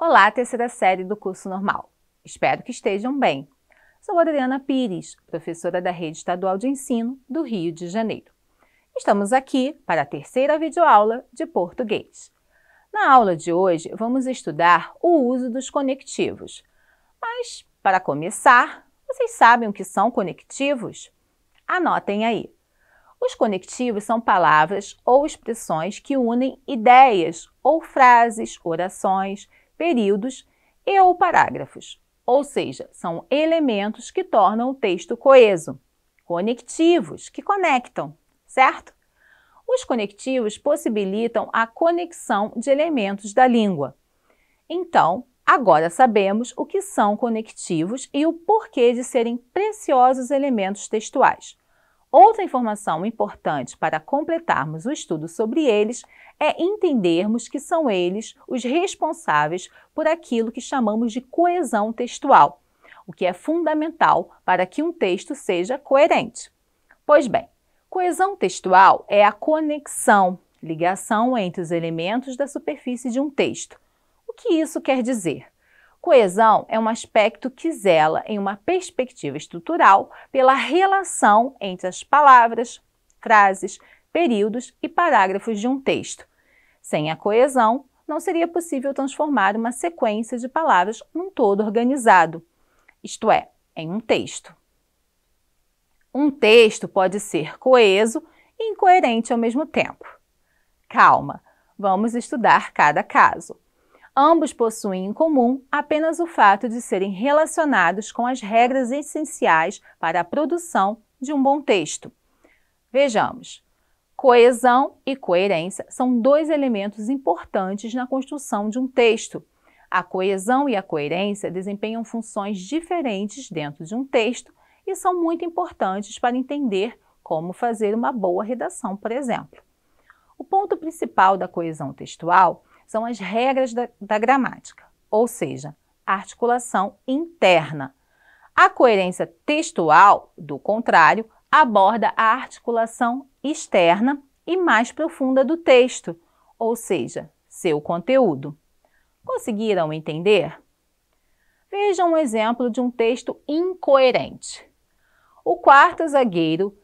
Olá, terceira série do curso normal. Espero que estejam bem. Sou Adriana Pires, professora da Rede Estadual de Ensino do Rio de Janeiro. Estamos aqui para a terceira videoaula de português. Na aula de hoje, vamos estudar o uso dos conectivos. Mas, para começar, vocês sabem o que são conectivos? Anotem aí. Os conectivos são palavras ou expressões que unem ideias ou frases, orações, períodos e ou parágrafos, ou seja, são elementos que tornam o texto coeso, conectivos, que conectam, certo? Os conectivos possibilitam a conexão de elementos da língua. Então, agora sabemos o que são conectivos e o porquê de serem preciosos elementos textuais. Outra informação importante para completarmos o estudo sobre eles é entendermos que são eles os responsáveis por aquilo que chamamos de coesão textual, o que é fundamental para que um texto seja coerente. Pois bem, coesão textual é a conexão, ligação entre os elementos da superfície de um texto. O que isso quer dizer? Coesão é um aspecto que zela em uma perspectiva estrutural pela relação entre as palavras, frases, períodos e parágrafos de um texto. Sem a coesão, não seria possível transformar uma sequência de palavras num todo organizado, isto é, em um texto. Um texto pode ser coeso e incoerente ao mesmo tempo. Calma, vamos estudar cada caso. Ambos possuem em comum apenas o fato de serem relacionados com as regras essenciais para a produção de um bom texto. Vejamos. Coesão e coerência são dois elementos importantes na construção de um texto. A coesão e a coerência desempenham funções diferentes dentro de um texto e são muito importantes para entender como fazer uma boa redação, por exemplo. O ponto principal da coesão textual são as regras da, da gramática, ou seja, a articulação interna. A coerência textual, do contrário, aborda a articulação externa e mais profunda do texto, ou seja, seu conteúdo. Conseguiram entender? Vejam um exemplo de um texto incoerente. O quarto zagueiro,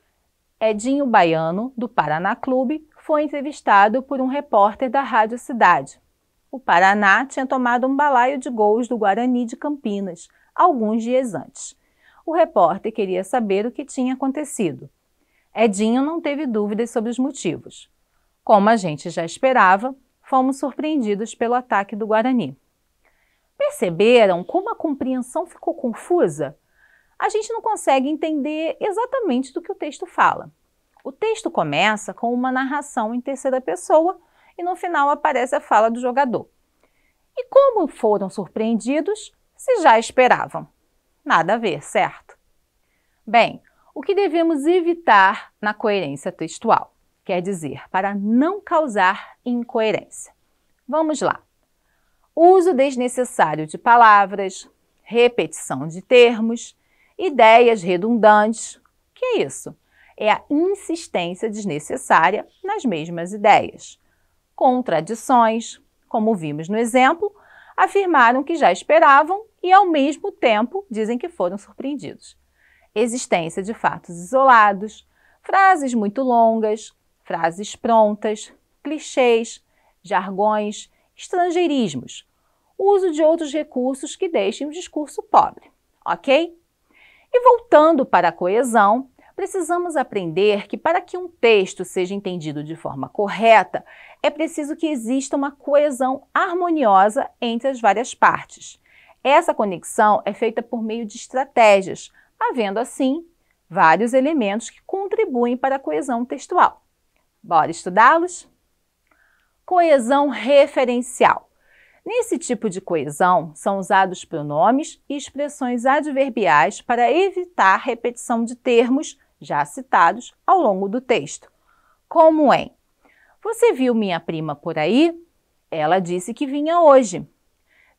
Edinho Baiano, do Paraná Clube, foi entrevistado por um repórter da Rádio Cidade. O Paraná tinha tomado um balaio de gols do Guarani de Campinas, alguns dias antes. O repórter queria saber o que tinha acontecido. Edinho não teve dúvidas sobre os motivos. Como a gente já esperava, fomos surpreendidos pelo ataque do Guarani. Perceberam como a compreensão ficou confusa? A gente não consegue entender exatamente do que o texto fala. O texto começa com uma narração em terceira pessoa e no final aparece a fala do jogador. E como foram surpreendidos se já esperavam? Nada a ver, certo? Bem, o que devemos evitar na coerência textual? Quer dizer, para não causar incoerência. Vamos lá. Uso desnecessário de palavras, repetição de termos, ideias redundantes. Que é isso? é a insistência desnecessária nas mesmas ideias. Contradições, como vimos no exemplo, afirmaram que já esperavam e, ao mesmo tempo, dizem que foram surpreendidos. Existência de fatos isolados, frases muito longas, frases prontas, clichês, jargões, estrangeirismos, uso de outros recursos que deixem o discurso pobre, ok? E voltando para a coesão, Precisamos aprender que para que um texto seja entendido de forma correta, é preciso que exista uma coesão harmoniosa entre as várias partes. Essa conexão é feita por meio de estratégias, havendo assim vários elementos que contribuem para a coesão textual. Bora estudá-los? Coesão referencial. Nesse tipo de coesão, são usados pronomes e expressões adverbiais para evitar repetição de termos já citados ao longo do texto, como é: Você viu minha prima por aí? Ela disse que vinha hoje.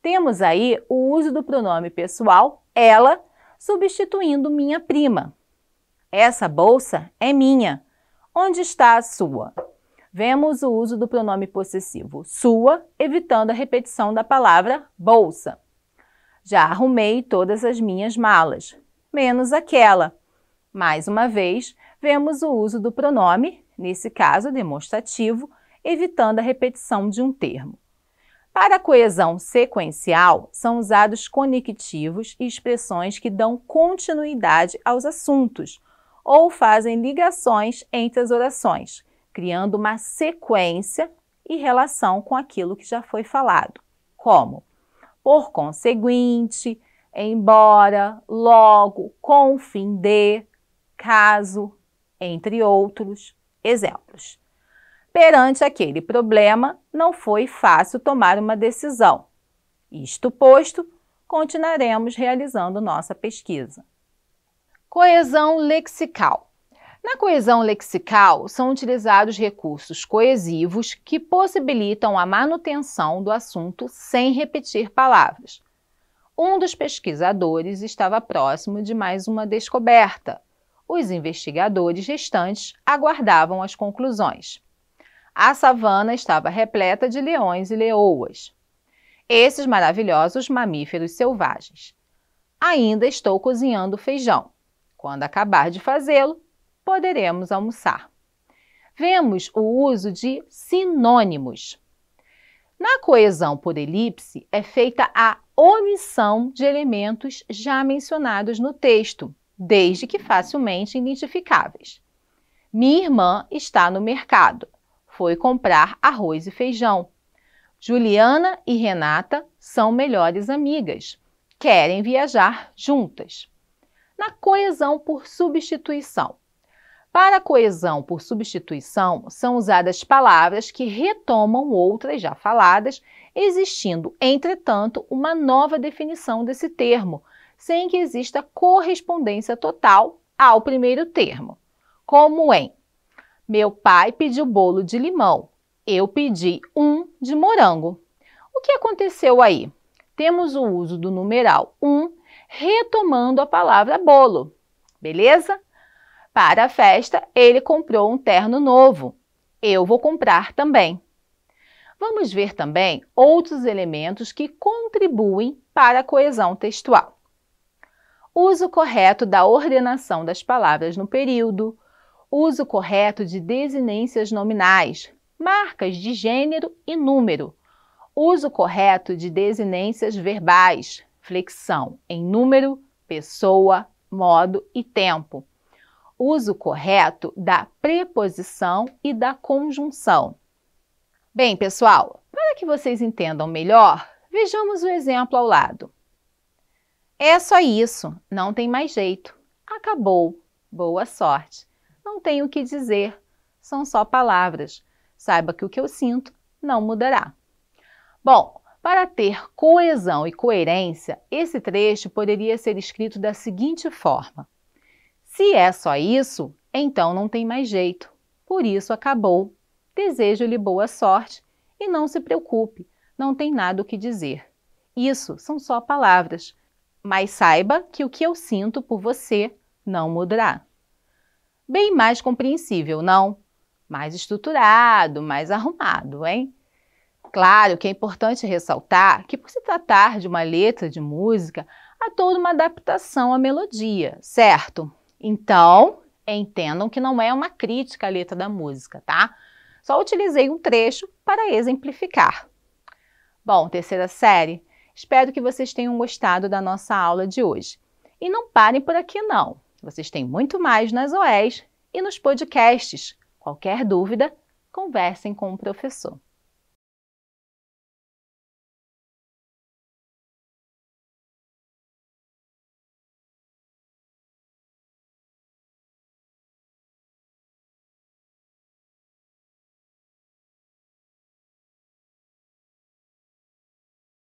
Temos aí o uso do pronome pessoal ela substituindo minha prima. Essa bolsa é minha. Onde está a sua? Vemos o uso do pronome possessivo sua, evitando a repetição da palavra bolsa. Já arrumei todas as minhas malas, menos aquela. Mais uma vez, vemos o uso do pronome, nesse caso demonstrativo, evitando a repetição de um termo. Para a coesão sequencial, são usados conectivos e expressões que dão continuidade aos assuntos ou fazem ligações entre as orações, criando uma sequência e relação com aquilo que já foi falado, como por conseguinte, embora, logo, com fim de, caso, entre outros exemplos. Perante aquele problema, não foi fácil tomar uma decisão. Isto posto, continuaremos realizando nossa pesquisa. Coesão lexical. Na coesão lexical, são utilizados recursos coesivos que possibilitam a manutenção do assunto sem repetir palavras. Um dos pesquisadores estava próximo de mais uma descoberta, os investigadores restantes aguardavam as conclusões. A savana estava repleta de leões e leoas, esses maravilhosos mamíferos selvagens. Ainda estou cozinhando feijão. Quando acabar de fazê-lo, poderemos almoçar. Vemos o uso de sinônimos. Na coesão por elipse é feita a omissão de elementos já mencionados no texto, desde que facilmente identificáveis. Minha irmã está no mercado. Foi comprar arroz e feijão. Juliana e Renata são melhores amigas. Querem viajar juntas. Na coesão por substituição. Para coesão por substituição, são usadas palavras que retomam outras já faladas, existindo, entretanto, uma nova definição desse termo, sem que exista correspondência total ao primeiro termo, como em meu pai pediu bolo de limão, eu pedi um de morango. O que aconteceu aí? Temos o uso do numeral um retomando a palavra bolo, beleza? Para a festa, ele comprou um terno novo. Eu vou comprar também. Vamos ver também outros elementos que contribuem para a coesão textual uso correto da ordenação das palavras no período, uso correto de desinências nominais, marcas de gênero e número, uso correto de desinências verbais, flexão em número, pessoa, modo e tempo, uso correto da preposição e da conjunção. Bem, pessoal, para que vocês entendam melhor, vejamos o exemplo ao lado. É só isso, não tem mais jeito. Acabou, boa sorte. Não tenho o que dizer, são só palavras. Saiba que o que eu sinto não mudará. Bom, para ter coesão e coerência, esse trecho poderia ser escrito da seguinte forma: Se é só isso, então não tem mais jeito. Por isso acabou. Desejo-lhe boa sorte e não se preocupe, não tem nada o que dizer. Isso são só palavras mas saiba que o que eu sinto por você não mudará. Bem mais compreensível, não? Mais estruturado, mais arrumado, hein? Claro que é importante ressaltar que, por se tratar de uma letra de música, há toda uma adaptação à melodia, certo? Então, entendam que não é uma crítica à letra da música, tá? Só utilizei um trecho para exemplificar. Bom, terceira série, Espero que vocês tenham gostado da nossa aula de hoje. E não parem por aqui não. Vocês têm muito mais nas OEs e nos podcasts. Qualquer dúvida, conversem com o professor.